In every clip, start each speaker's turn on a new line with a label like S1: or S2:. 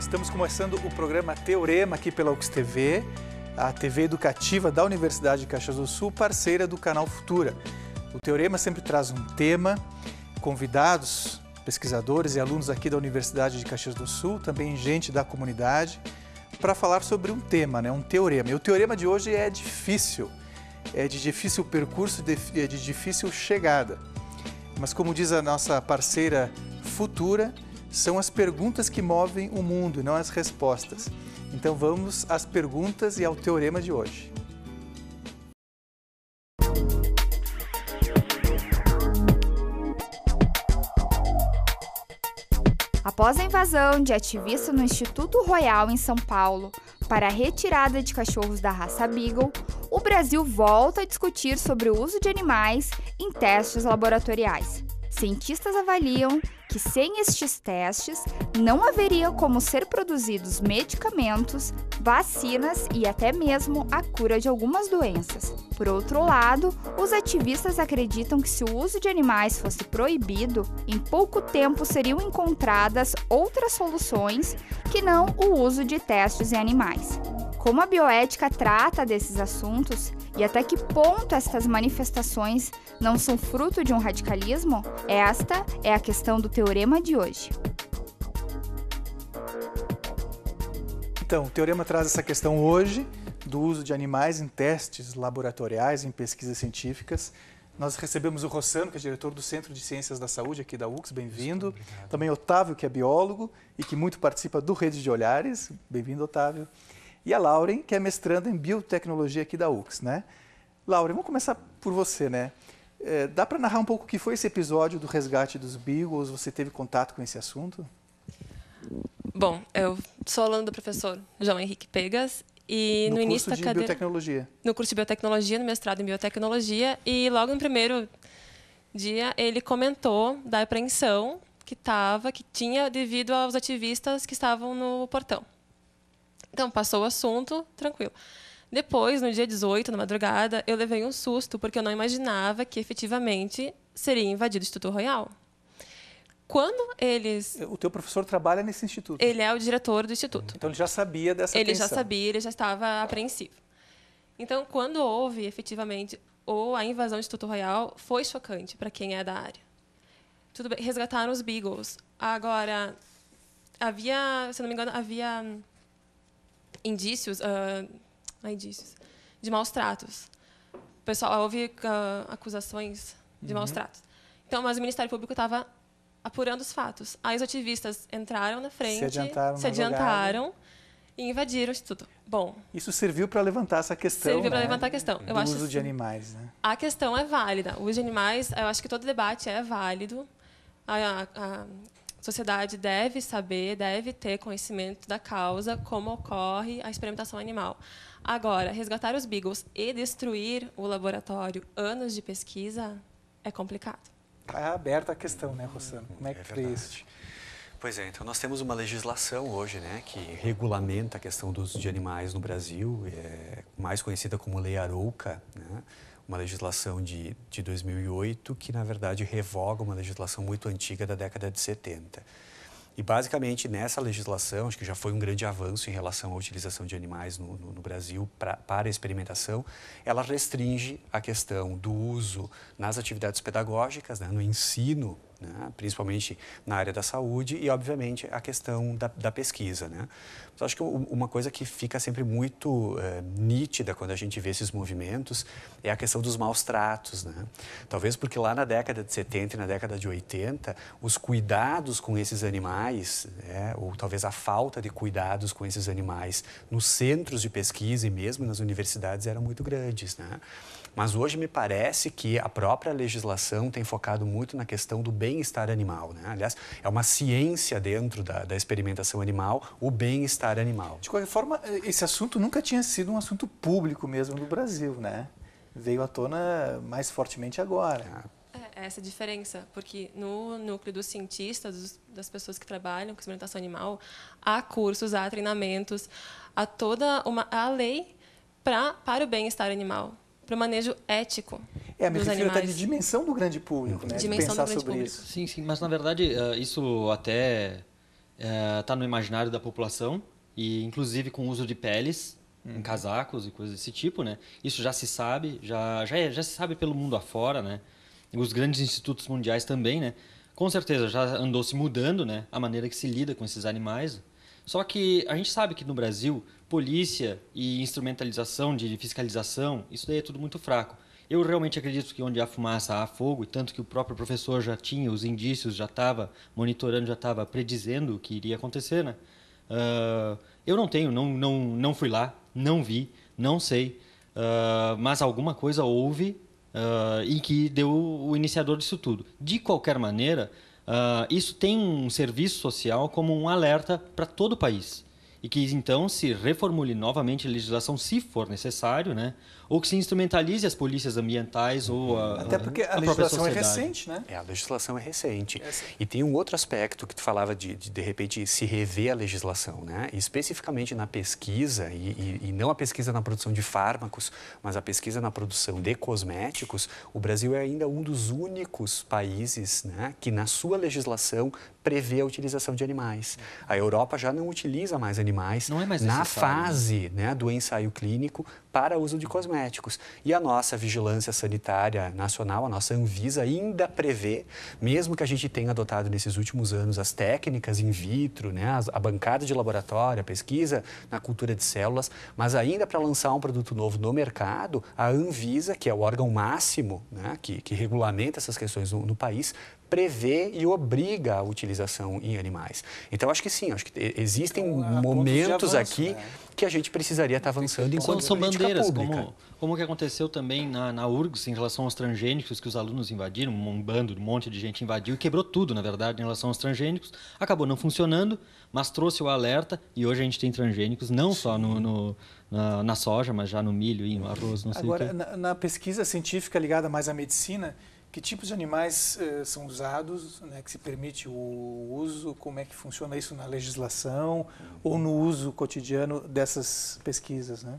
S1: Estamos começando o programa Teorema aqui pela UX TV, a TV educativa da Universidade de Caxias do Sul, parceira do canal Futura. O Teorema sempre traz um tema, convidados, pesquisadores e alunos aqui da Universidade de Caxias do Sul, também gente da comunidade, para falar sobre um tema, né, um teorema. E o teorema de hoje é difícil, é de difícil percurso, é de difícil chegada. Mas como diz a nossa parceira Futura, são as perguntas que movem o mundo e não as respostas. Então vamos às perguntas e ao teorema de hoje.
S2: Após a invasão de ativistas no Instituto Royal em São Paulo para a retirada de cachorros da raça Beagle, o Brasil volta a discutir sobre o uso de animais em testes laboratoriais. Cientistas avaliam que sem estes testes não haveria como ser produzidos medicamentos, vacinas e até mesmo a cura de algumas doenças. Por outro lado, os ativistas acreditam que se o uso de animais fosse proibido, em pouco tempo seriam encontradas outras soluções que não o uso de testes em animais. Como a bioética trata desses assuntos e até que ponto estas manifestações não são fruto de um radicalismo? Esta é a questão do teorema de hoje.
S1: Então, o teorema traz essa questão hoje do uso de animais em testes laboratoriais, em pesquisas científicas. Nós recebemos o Rossano, que é diretor do Centro de Ciências da Saúde aqui da UX, bem-vindo. Também Otávio, que é biólogo e que muito participa do Rede de Olhares. Bem-vindo, Otávio e a Lauren, que é mestranda em biotecnologia aqui da UX, né? Lauren, vamos começar por você, né? É, dá para narrar um pouco o que foi esse episódio do resgate dos Beagles? Você teve contato com esse assunto?
S2: Bom, eu sou aluna do professor João Henrique Pegas e no, no início da cadeira... No curso de biotecnologia. No curso de biotecnologia, no mestrado em biotecnologia. E logo no primeiro dia ele comentou da apreensão que, tava, que tinha devido aos ativistas que estavam no portão. Então, passou o assunto, tranquilo. Depois, no dia 18, na madrugada, eu levei um susto, porque eu não imaginava que efetivamente seria invadido o Instituto Royal.
S1: Quando eles. O teu professor trabalha nesse instituto?
S2: Ele é o diretor do instituto.
S1: Então ele já sabia
S2: dessa Ele já sabia, ele já estava apreensivo. Então, quando houve efetivamente ou a invasão do Instituto Royal, foi chocante para quem é da área. Tudo bem, resgataram os Beagles. Agora, havia, se não me engano, havia hum, indícios, uh, indícios de maus tratos. O pessoal, houve uh, ah, acusações de uhum. maus tratos. Então, mas o Ministério Público estava apurando os fatos. Aí os ativistas entraram na frente, se adiantaram, se adiantaram e invadiram o instituto. Bom,
S1: isso serviu para levantar essa questão. Serviu né? para levantar a questão. Do eu uso acho, de assim, animais, né?
S2: A questão é válida. O uso de animais, eu acho que todo debate é válido. A, a, a a sociedade deve saber, deve ter conhecimento da causa, como ocorre a experimentação animal. Agora, resgatar os beagles e destruir o laboratório, anos de pesquisa, é complicado.
S1: Está aberta a questão, né, Rossano? Como é,
S3: que é isso? Pois é, então nós temos uma legislação hoje, né, que regulamenta a questão dos de animais no Brasil, é mais conhecida como Lei Arouca, né? uma legislação de, de 2008 que, na verdade, revoga uma legislação muito antiga da década de 70. E, basicamente, nessa legislação, acho que já foi um grande avanço em relação à utilização de animais no, no, no Brasil pra, para experimentação, ela restringe a questão do uso nas atividades pedagógicas, né, no ensino né? principalmente na área da saúde e, obviamente, a questão da, da pesquisa. Né? Mas acho que uma coisa que fica sempre muito é, nítida quando a gente vê esses movimentos é a questão dos maus tratos. Né? Talvez porque lá na década de 70 e na década de 80, os cuidados com esses animais, né? ou talvez a falta de cuidados com esses animais nos centros de pesquisa e mesmo nas universidades eram muito grandes. Né? Mas hoje me parece que a própria legislação tem focado muito na questão do bem bem-estar animal. Né? Aliás, é uma ciência dentro da, da experimentação animal, o bem-estar animal. De
S1: qualquer forma, eh, esse assunto nunca tinha sido um assunto público mesmo no Brasil, né? Veio à tona mais fortemente agora. Ah.
S2: É, é essa diferença, porque no núcleo dos cientistas, dos, das pessoas que trabalham com experimentação animal, há cursos, há treinamentos, há toda uma há lei pra, para o bem-estar animal para o manejo ético.
S4: É, a minha está de dimensão do grande público, né? Dimensão de pensar sobre público. isso. Sim, sim, mas na verdade eh, isso até está eh, no imaginário da população e inclusive com o uso de peles em uhum. casacos e coisas desse tipo, né? Isso já se sabe, já, já, é, já se sabe pelo mundo afora, né? Os grandes institutos mundiais também, né? Com certeza já andou se mudando, né? A maneira que se lida com esses animais, só que a gente sabe que no Brasil, polícia e instrumentalização de fiscalização, isso daí é tudo muito fraco. Eu realmente acredito que onde há fumaça há fogo, e tanto que o próprio professor já tinha os indícios, já estava monitorando, já estava predizendo o que iria acontecer, né? Uh, eu não tenho, não, não, não fui lá, não vi, não sei, uh, mas alguma coisa houve uh, e que deu o iniciador disso tudo. De qualquer maneira, Uh, isso tem um serviço social como um alerta para todo o país e que então se reformule novamente a legislação se for necessário, né? Ou que se instrumentalize as polícias ambientais ou a Até porque a, a legislação é recente,
S3: né? É, a legislação é recente. É e tem um outro aspecto que tu falava de, de, de repente, se rever a legislação, né? especificamente na pesquisa, e, e, e não a pesquisa na produção de fármacos, mas a pesquisa na produção de cosméticos, o Brasil é ainda um dos únicos países né, que na sua legislação prevê a utilização de animais. A Europa já não utiliza mais animais animais, é na né? fase né, do ensaio clínico, para uso de cosméticos. E a nossa vigilância sanitária nacional, a nossa Anvisa, ainda prevê, mesmo que a gente tenha adotado nesses últimos anos as técnicas in vitro, né, a bancada de laboratório, a pesquisa na cultura de células, mas ainda para lançar um produto novo no mercado, a Anvisa, que é o órgão máximo né, que, que regulamenta essas questões no, no país, prevê e obriga a utilização em animais. Então, acho que sim, acho que existem então, é, momentos avanço, aqui né? que a gente precisaria tá estar avançando enquanto são bandeiras, como,
S4: como que aconteceu também na, na URGS em relação aos transgênicos, que os alunos invadiram, um bando, um monte de gente invadiu e quebrou tudo, na verdade, em relação aos transgênicos. Acabou não funcionando, mas trouxe o alerta e hoje a gente tem transgênicos não só no, no na, na, soja, mas já no milho e no arroz, não sei Agora,
S1: na, na, pesquisa científica ligada mais à medicina, que tipos de animais eh, são usados, né, que se permite o uso, como é que funciona isso na legislação ou no uso cotidiano dessas pesquisas, né?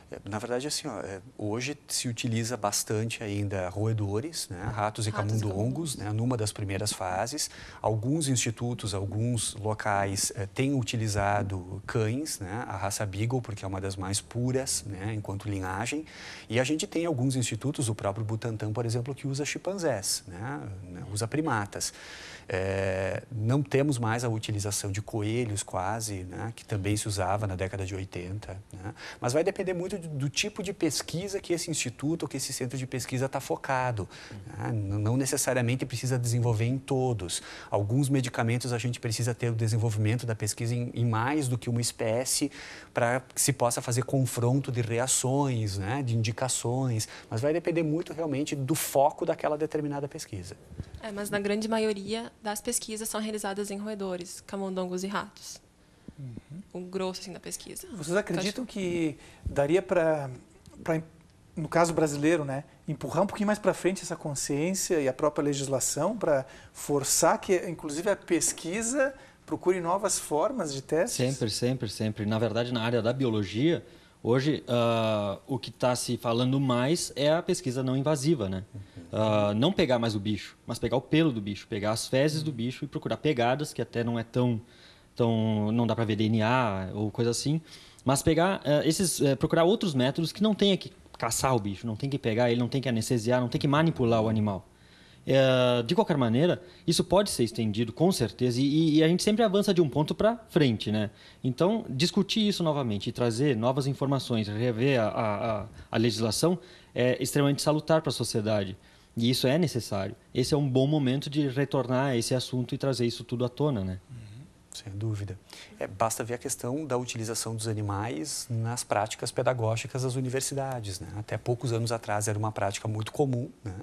S3: Na verdade, assim, ó, é, hoje se utiliza bastante ainda roedores, né, uhum. ratos e camundongos, Né, numa das primeiras fases. Alguns institutos, alguns locais é, têm utilizado cães, né, a raça Beagle, porque é uma das mais puras né, enquanto linhagem. E a gente tem alguns institutos, o próprio Butantan, por exemplo, que usa chimpanzés, né, né usa primatas. É, não temos mais a utilização de coelhos quase, né, que também se usava na década de 80. Né, mas vai depender muito do tipo de pesquisa que esse instituto ou que esse centro de pesquisa está focado. Né? Não necessariamente precisa desenvolver em todos. Alguns medicamentos a gente precisa ter o desenvolvimento da pesquisa em, em mais do que uma espécie para que se possa fazer confronto de reações, né? de indicações. Mas vai depender muito realmente do foco daquela determinada pesquisa.
S2: É, mas na grande maioria das pesquisas são realizadas em roedores, camundongos e ratos. Uhum. O grosso assim, da pesquisa.
S1: Vocês acreditam que daria para, no caso brasileiro, né, empurrar um pouquinho mais para frente essa consciência e a própria legislação para forçar que, inclusive, a pesquisa procure novas formas de testes?
S4: Sempre, sempre, sempre. Na verdade, na área da biologia, hoje uh, o que está se falando mais é a pesquisa não invasiva, né? Uh, não pegar mais o bicho, mas pegar o pelo do bicho, pegar as fezes do bicho e procurar pegadas que até não é tão então não dá para ver DNA ou coisa assim. Mas pegar uh, esses, uh, procurar outros métodos que não tenha que caçar o bicho, não tem que pegar ele, não tem que anestesiar, não tem que manipular o animal. Uh, de qualquer maneira, isso pode ser estendido com certeza e, e a gente sempre avança de um ponto para frente, né? Então, discutir isso novamente e trazer novas informações, rever a, a, a legislação é extremamente salutar para a sociedade. E isso é necessário. Esse é um bom momento de retornar a esse assunto e trazer isso tudo à tona, né? Sem dúvida.
S3: É, basta ver a questão da utilização dos animais nas práticas pedagógicas das universidades. Né? Até poucos anos atrás era uma prática muito comum. Né?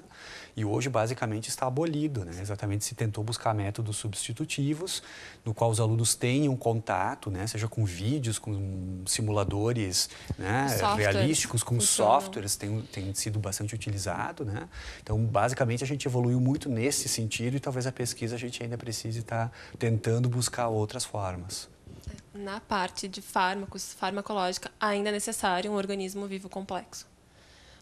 S3: E hoje, basicamente, está abolido. Né? Exatamente, se tentou buscar métodos substitutivos, no qual os alunos tenham contato, né? seja com vídeos, com simuladores né? realísticos, com softwares, tem, tem sido bastante utilizado. Né? Então, basicamente, a gente evoluiu muito nesse sentido e talvez a pesquisa a gente ainda precise estar tá tentando buscar outras formas.
S2: Na parte de fármacos, farmacológica, ainda é necessário um organismo vivo complexo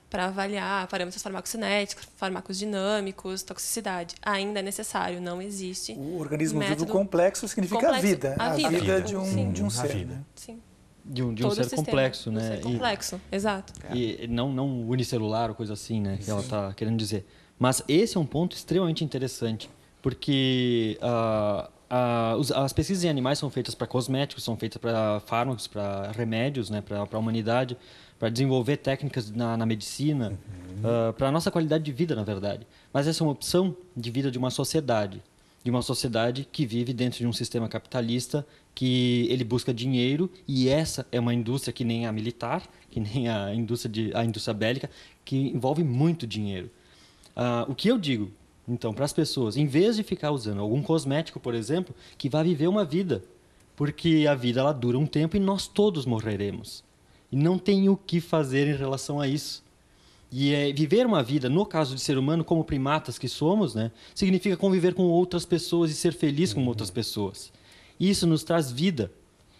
S2: para avaliar parâmetros farmacocinéticos, farmacodinâmicos, toxicidade. Ainda é necessário, não existe. O
S1: organismo método... vivo complexo significa complexo, a vida, a vida, a vida de um, Sim. de um ser. vida. Né?
S2: Sim.
S4: De um, de um ser sistema, complexo, né? Um ser complexo, e, exato. E não, não unicelular ou coisa assim, né? Sim. Que ela está querendo dizer. Mas esse é um ponto extremamente interessante, porque uh, Uh, as pesquisas em animais são feitas para cosméticos, são feitas para fármacos, para remédios, né, para a humanidade, para desenvolver técnicas na, na medicina, uhum. uh, ah, para a nossa qualidade de vida, na verdade. Mas essa é uma opção de vida de uma sociedade, de uma sociedade que vive dentro de um sistema capitalista que ele busca dinheiro e essa é uma indústria que nem a militar, que nem a indústria, de, a indústria bélica, que envolve muito dinheiro. Uh, o que eu digo então, para as pessoas, em vez de ficar usando algum cosmético, por exemplo, que vai viver uma vida, porque a vida ela dura um tempo e nós todos morreremos. E não tem o que fazer em relação a isso. E é, viver uma vida, no caso de ser humano, como primatas que somos, né, significa conviver com outras pessoas e ser feliz com uhum. outras pessoas. Isso nos traz vida,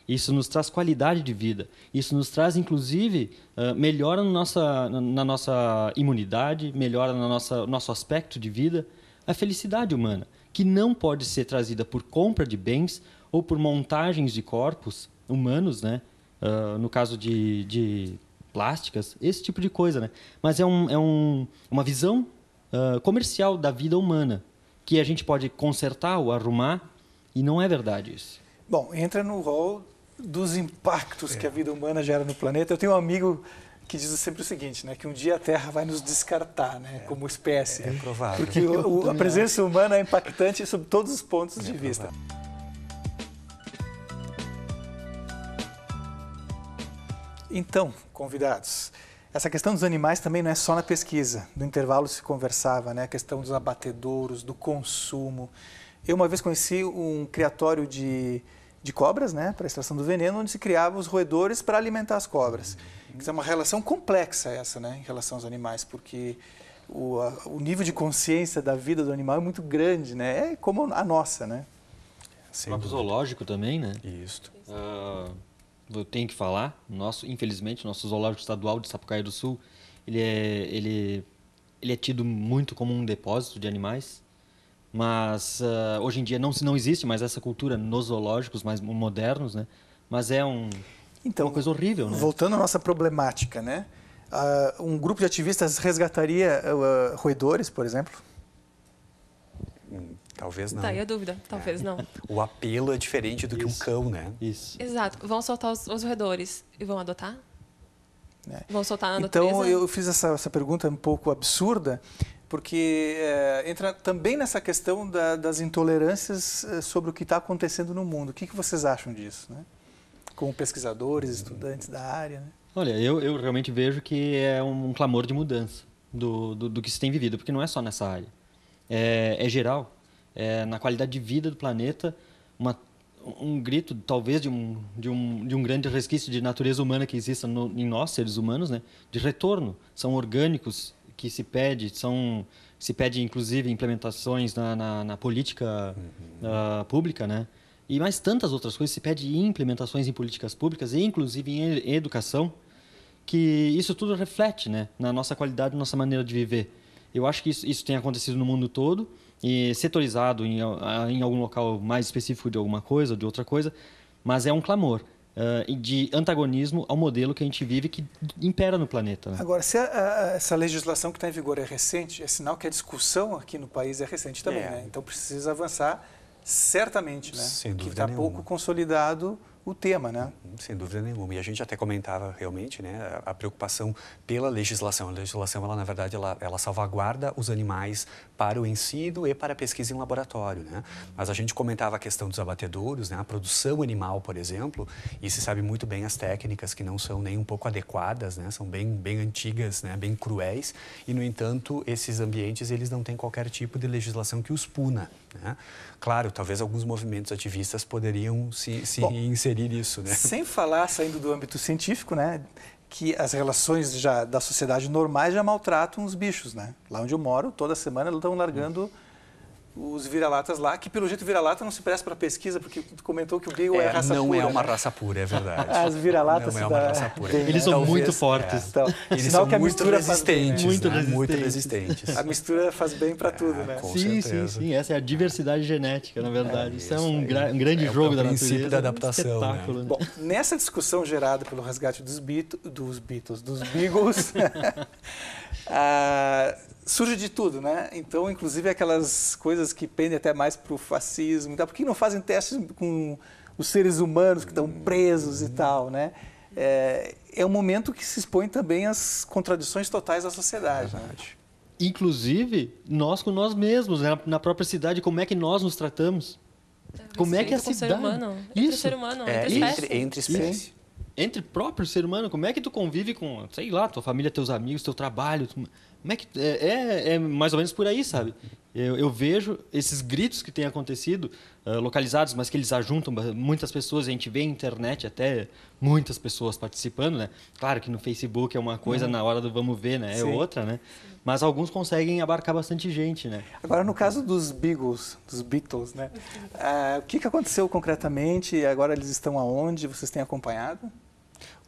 S4: isso nos traz qualidade de vida. Isso nos traz, inclusive, ah, melhora no nossa, na nossa imunidade, melhora no nossa, nosso aspecto de vida. A felicidade humana, que não pode ser trazida por compra de bens ou por montagens de corpos humanos, né? Uh, no caso de, de plásticas, esse tipo de coisa, né? Mas é, um, é um, uma visão uh, comercial da vida humana, que a gente pode consertar ou arrumar, e não é verdade isso.
S1: Bom, entra no rol dos impactos é. que a vida humana gera no planeta. Eu tenho um amigo que diz sempre o seguinte, né, que um dia a Terra vai nos descartar, né, é. como espécie. É, provável. Porque o, o, a presença humana é impactante sob todos os pontos é de vista. Então, convidados, essa questão dos animais também não é só na pesquisa. No intervalo se conversava, né, a questão dos abatedouros, do consumo. Eu uma vez conheci um criatório de de cobras, né, para extração do veneno, onde se criavam os roedores para alimentar as cobras. Então, é uma relação complexa essa, né, em relação aos animais, porque o, a, o nível de consciência da vida do animal é muito grande, né, é como a nossa,
S4: né. Sem o próprio zoológico também, né? Isso. Uh, eu tenho que falar, nosso, infelizmente, nosso zoológico estadual de Sapucaí do Sul, ele é, ele, ele é tido muito como um depósito de animais. Mas uh, hoje em dia não, não existe mais essa cultura nos zoológicos mais modernos, né? Mas é um, então, uma coisa horrível, né? Voltando à nossa
S1: problemática, né? Uh, um grupo de ativistas resgataria uh, roedores, por exemplo?
S3: Hum, talvez
S2: não. Daí tá, aí a dúvida. Talvez é. não.
S3: O apelo é diferente do Isso. que um cão, né? Isso.
S2: Exato. Vão soltar os, os roedores e vão adotar? É. Vão soltar na então, natureza? Então, eu fiz
S1: essa, essa pergunta um pouco absurda, porque é, entra também nessa questão da, das intolerâncias eh, sobre o que está acontecendo no mundo. O que, que vocês acham disso, né? Como pesquisadores, estudantes da área, né?
S4: Olha, eu, eu realmente vejo que é um, um clamor de mudança do, do, do, que se tem vivido, porque não é só nessa área. É, é geral, é, na qualidade de vida do planeta, uma, um grito, talvez, de um, de, um, de um grande resquício de natureza humana que exista no, em nós, seres humanos, né? de retorno. São orgânicos, que se pede são se pede inclusive implementações na, na, na política uhum. uh, pública, né? E mais tantas outras coisas se pede implementações em políticas públicas e inclusive em educação, que isso tudo reflete, né, na nossa qualidade, na nossa maneira de viver. Eu acho que isso, isso tem acontecido no mundo todo e setorizado em, em algum local mais específico de alguma coisa, de outra coisa, mas é um clamor uh, de antagonismo ao modelo que a gente vive que impera no planeta. Né?
S1: Agora, se a, a, essa legislação que está em vigor é recente, é sinal que a discussão aqui no país é recente também, é. né? Então precisa avançar certamente, né? Sem que está pouco consolidado o tema, né? Uhum, sem dúvida nenhuma.
S3: E a gente até comentava realmente, né, a preocupação pela legislação. A legislação, ela na verdade, ela, ela salvaguarda os animais para o ensino e para a pesquisa em laboratório, né? Mas a gente comentava a questão dos abatedouros, né, a produção animal, por exemplo, e se sabe muito bem as técnicas que não são nem um pouco adequadas, né? São bem bem antigas, né, bem cruéis. E no entanto, esses ambientes eles não têm qualquer tipo de legislação que os puna. Né? Claro, talvez alguns movimentos ativistas poderiam se, se Bom, inserir nisso. Né? Sem
S1: falar, saindo do âmbito científico, né, que as relações já da sociedade normais já maltratam os bichos. Né? Lá onde eu moro, toda semana eles estão largando... Hum os vira-latas lá, que pelo jeito vira-lata não se presta para pesquisa, porque tu comentou que o Beagle é, é raça não é pura. Não é uma raça pura, é verdade. As vira-latas
S3: não é uma raça pura. Eles são talvez, muito é, fortes. É. Então, Eles são né? muito resistentes, bem, muito, né? resistentes. muito
S1: resistentes. A mistura faz bem para é, tudo, é, né? Com sim, certeza. sim,
S4: sim. Essa é a diversidade genética, na verdade. É, isso, isso é um, gra um grande jogo da natureza. princípio da adaptação. Né? Um né? Bom,
S1: nessa discussão gerada pelo resgate dos, dos Beatles, dos Beagles, Ah, surge de tudo, né? Então, inclusive aquelas coisas que pendem até mais para o fascismo. Então, porque não fazem testes com os seres humanos que estão presos e tal, né? É, é um momento que se expõe também às contradições totais da sociedade. Né?
S4: Inclusive, nós com nós mesmos, né? na própria cidade, como é que nós nos tratamos? Como é que é a cidade? Ser humano, Isso. Entre ser humano, é, Entre, entre espécies entre próprio ser humano, como é que tu convive com, sei lá, tua família, teus amigos, teu trabalho? Tu, como é que. É, é, é, mais ou menos por aí, sabe? Eu, eu vejo esses gritos que têm acontecido, uh, localizados, mas que eles ajuntam muitas pessoas. A gente vê na internet até muitas pessoas participando, né? Claro que no Facebook é uma coisa, uhum. na hora do vamos ver, né? É Sim. outra, né? Mas alguns conseguem abarcar bastante gente, né?
S1: Agora, no caso dos Beagles, dos Beatles, né? Uh, o que, que aconteceu concretamente? Agora eles estão aonde? Vocês têm acompanhado?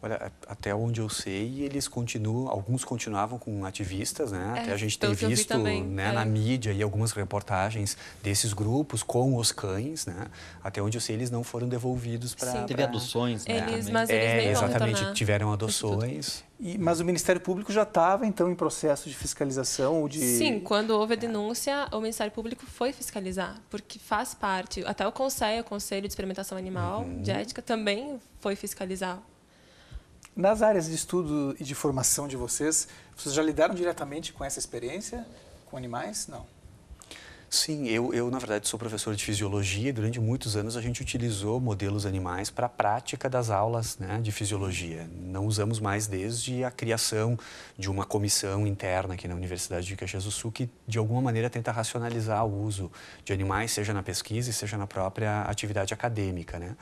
S3: Olha, até onde eu sei, eles continuam, alguns continuavam com ativistas, né? É, até a gente tem visto né, é. na mídia e algumas reportagens desses grupos com os cães, né? Até onde eu sei, eles não foram devolvidos para... Teve pra... adoções, né? Eles, mas eles é, exatamente, né?
S1: tiveram adoções. E, mas o Ministério Público já estava, então, em processo de fiscalização?
S4: Ou de... Sim, quando
S2: houve a é. denúncia, o Ministério Público foi fiscalizar, porque faz parte, até o Conselho, o Conselho de Experimentação Animal, uhum. de Ética, também foi fiscalizar
S1: nas áreas de estudo e de formação de vocês, vocês já lidaram diretamente com essa experiência, com animais? Não.
S3: Sim, eu, eu na verdade sou professor de fisiologia e durante muitos anos a gente utilizou modelos animais para a prática das aulas né, de fisiologia. Não usamos mais desde a criação de uma comissão interna aqui na Universidade de Caxias do Sul que de alguma maneira tenta racionalizar o uso de animais, seja na pesquisa e seja na própria atividade acadêmica. Né?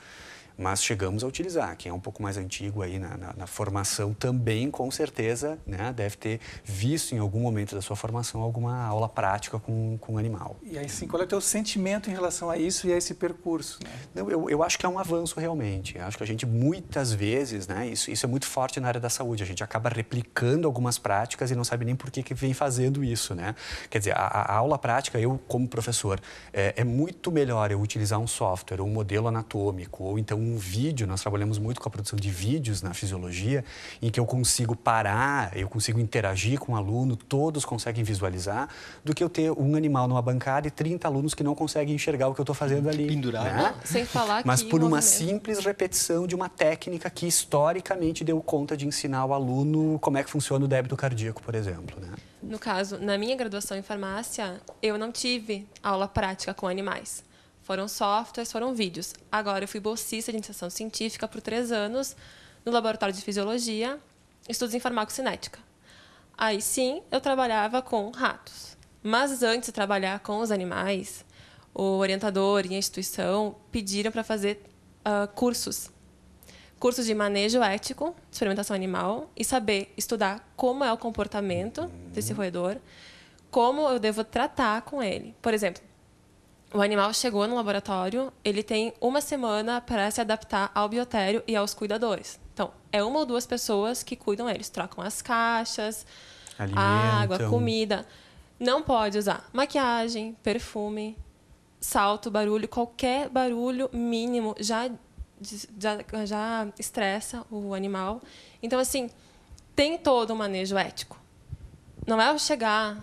S3: mas chegamos a utilizar. Quem é um pouco mais antigo aí na, na, na formação também, com certeza, né, deve ter visto em algum momento da sua formação alguma aula prática com, com animal.
S1: E aí sim, qual é o teu sentimento em relação a isso
S3: e a esse percurso? Né? Não, eu, eu acho que é um avanço realmente. Eu acho que a gente muitas vezes, né, isso, isso é muito forte na área da saúde, a gente acaba replicando algumas práticas e não sabe nem por que, que vem fazendo isso. Né? Quer dizer, a, a aula prática, eu como professor, é, é muito melhor eu utilizar um software, um modelo anatômico ou então um um vídeo, nós trabalhamos muito com a produção de vídeos na fisiologia, em que eu consigo parar, eu consigo interagir com o um aluno, todos conseguem visualizar, do que eu ter um animal numa bancada e 30 alunos que não conseguem enxergar o que eu estou fazendo ali. Pendurado. Né? Sem
S2: falar Mas por uma
S3: simples repetição de uma técnica que historicamente deu conta de ensinar o aluno como é que funciona o débito cardíaco, por exemplo. Né?
S2: No caso, na minha graduação em farmácia, eu não tive aula prática com animais foram softwares, foram vídeos. Agora eu fui bolsista de iniciação científica por três anos no laboratório de fisiologia, estudos em farmacocinética. Aí sim, eu trabalhava com ratos. Mas antes de trabalhar com os animais, o orientador e a instituição pediram para fazer uh, cursos. Cursos de manejo ético, de experimentação animal, e saber estudar como é o comportamento desse uhum. roedor, como eu devo tratar com ele. Por exemplo, o animal chegou no laboratório, ele tem uma semana para se adaptar ao biotério e aos cuidadores. Então, é uma ou duas pessoas que cuidam eles, trocam as caixas,
S4: Alimentam. água,
S2: comida. Não pode usar maquiagem, perfume, salto, barulho, qualquer barulho mínimo já já, já estressa o animal. Então, assim, tem todo um manejo ético. Não é eu chegar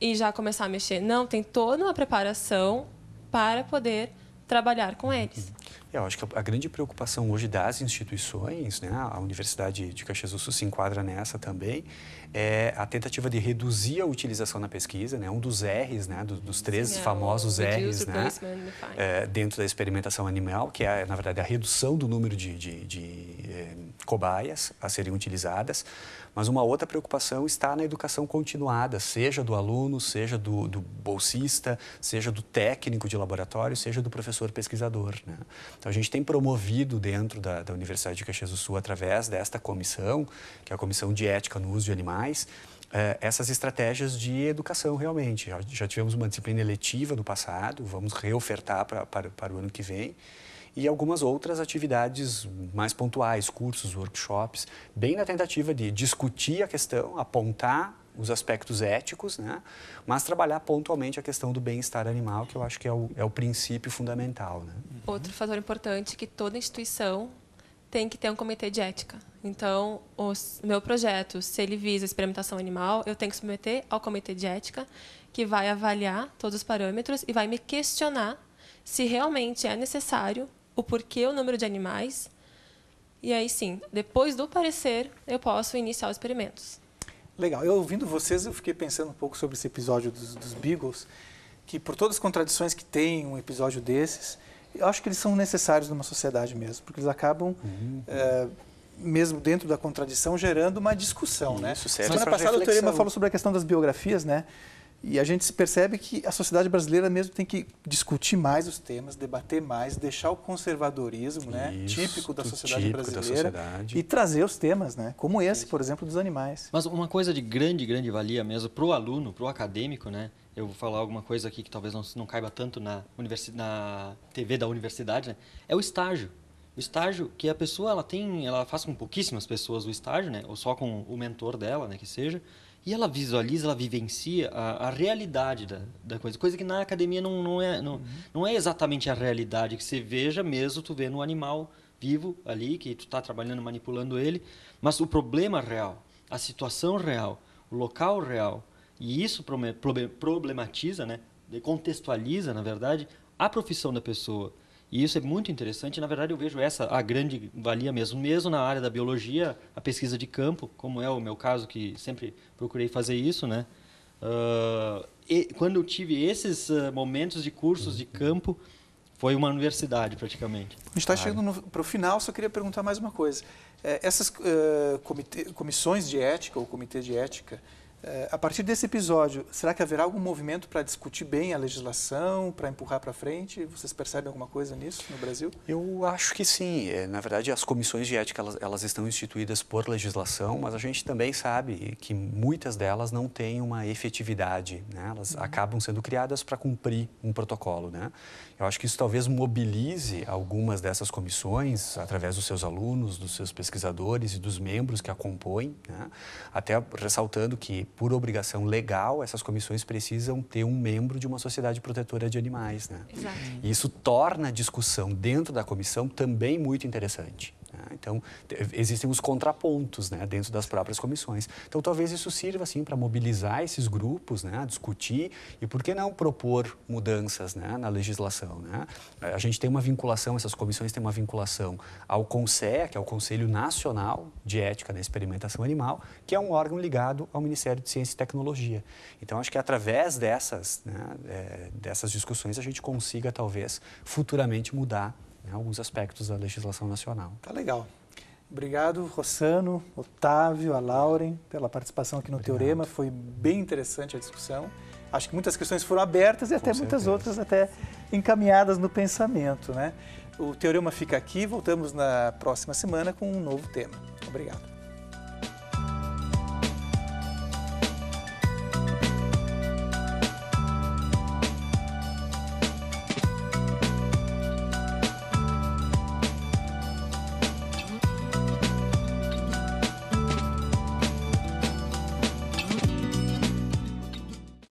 S2: e já começar a mexer. Não, tem toda uma preparação para poder trabalhar com eles. Uhum.
S3: Eu acho que a grande preocupação hoje das instituições, né, a Universidade de Caxias do Sul se enquadra nessa também, é a tentativa de reduzir a utilização na pesquisa, né? um dos R's, né? dos três Sim, é famosos R's né? É, dentro da experimentação animal, que é, na verdade, a redução do número de, de, de eh, cobaias a serem utilizadas. Mas uma outra preocupação está na educação continuada, seja do aluno, seja do, do bolsista, seja do técnico de laboratório, seja do professor pesquisador. Né? Então, a gente tem promovido dentro da, da Universidade de Caxias do Sul, através desta comissão, que é a Comissão de Ética no Uso de Animais, mais eh, essas estratégias de educação realmente. Já tivemos uma disciplina eletiva no passado, vamos reofertar pra, para, para o ano que vem. E algumas outras atividades mais pontuais, cursos, workshops, bem na tentativa de discutir a questão, apontar os aspectos éticos, né? mas trabalhar pontualmente a questão do bem-estar animal, que eu acho que é o, é o princípio fundamental. Né?
S2: Outro fator importante é que toda instituição tem que ter um comitê de ética. Então, o meu projeto, se ele visa experimentação animal, eu tenho que submeter ao comitê de ética, que vai avaliar todos os parâmetros e vai me questionar se realmente é necessário, o porquê, o número de animais. E aí sim, depois do parecer, eu posso iniciar os experimentos.
S1: Legal. Eu ouvindo vocês, eu fiquei pensando um pouco sobre esse episódio dos, dos Beagles, que por todas as contradições que tem um episódio desses, eu acho que eles são necessários numa sociedade mesmo, porque eles acabam, uhum. é, mesmo dentro da contradição, gerando uma discussão, né? Isso, Semana passada reflexão. o Teorema falou sobre a questão das biografias, né? E a gente se percebe que a sociedade brasileira mesmo tem que discutir mais os temas, debater mais, deixar o conservadorismo, né, típico da sociedade típico brasileira da sociedade. e trazer os temas, né, como esse, por exemplo, dos animais.
S4: Mas uma coisa de grande, grande valia mesmo para o aluno, para o acadêmico, né? Eu vou falar alguma coisa aqui que talvez não, não caiba tanto na, universi na TV da universidade, né? É o estágio. O estágio que a pessoa ela tem, ela faz com pouquíssimas pessoas o estágio, né? Ou só com o mentor dela, né, que seja. E ela visualiza, ela vivencia a, a realidade da, da, coisa. Coisa que na academia não, não, é, não, uhum. não é exatamente a realidade que você veja mesmo, tu vendo um animal vivo ali, que tu está trabalhando, manipulando ele, mas o problema real, a situação real, o local real. E isso problematiza, né? contextualiza, na verdade, a profissão da pessoa. E isso é muito interessante. Na verdade, eu vejo essa a grande valia mesmo, mesmo na área da biologia, a pesquisa de campo, como é o meu caso, que sempre procurei fazer isso, né? Uh, e, quando eu tive esses uh, momentos de cursos de campo, foi uma universidade praticamente. A gente está chegando para o final, só queria perguntar mais uma coisa. É,
S1: essas uh, comissões de ética ou comitê de ética, é, a partir desse episódio, será que haverá algum movimento para discutir bem a legislação, para empurrar para frente? Vocês percebem alguma coisa nisso no Brasil?
S3: Eu acho que sim. É, na verdade, as comissões de ética elas, elas estão instituídas por legislação, mas a gente também sabe que muitas delas não têm uma efetividade. Né? Elas uhum. acabam sendo criadas para cumprir um protocolo. Né? Eu acho que isso talvez mobilize algumas dessas comissões através dos seus alunos, dos seus pesquisadores e dos membros que a compõem, né? até ressaltando que por obrigação legal, essas comissões precisam ter um membro de uma sociedade protetora de animais. Né? Exato. E isso torna a discussão dentro da comissão também muito interessante. Né? Então, existem os contrapontos né, dentro das próprias comissões. Então, talvez isso sirva assim, para mobilizar esses grupos né, discutir e, por que não, propor mudanças né, na legislação. Né? A gente tem uma vinculação, essas comissões têm uma vinculação ao CONSEC, o Conselho Nacional de Ética na Experimentação Animal, que é um órgão ligado ao Ministério de Ciência e Tecnologia. Então, acho que através dessas, né, é, dessas discussões a gente consiga, talvez, futuramente mudar em alguns aspectos da legislação nacional.
S1: Tá legal. Obrigado, Rossano, Otávio, a Lauren, pela participação aqui no Obrigado. Teorema. Foi bem interessante a discussão. Acho que muitas questões foram abertas e Com até certeza. muitas outras até encaminhadas no pensamento, né? O Teorema fica aqui, voltamos na próxima semana com um novo tema. Obrigado.